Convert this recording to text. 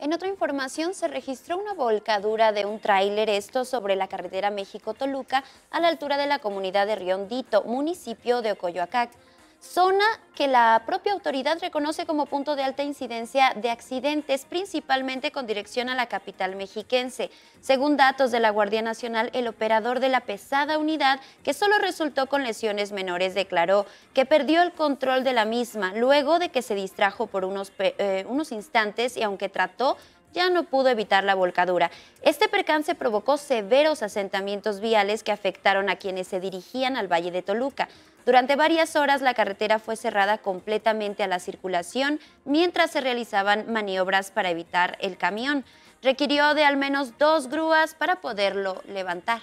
En otra información, se registró una volcadura de un tráiler, esto sobre la carretera México-Toluca, a la altura de la comunidad de Riondito, municipio de Ocoyoacac zona que la propia autoridad reconoce como punto de alta incidencia de accidentes, principalmente con dirección a la capital mexiquense. Según datos de la Guardia Nacional, el operador de la pesada unidad, que solo resultó con lesiones menores, declaró que perdió el control de la misma luego de que se distrajo por unos, eh, unos instantes y aunque trató ya no pudo evitar la volcadura. Este percance provocó severos asentamientos viales que afectaron a quienes se dirigían al Valle de Toluca. Durante varias horas la carretera fue cerrada completamente a la circulación mientras se realizaban maniobras para evitar el camión. Requirió de al menos dos grúas para poderlo levantar.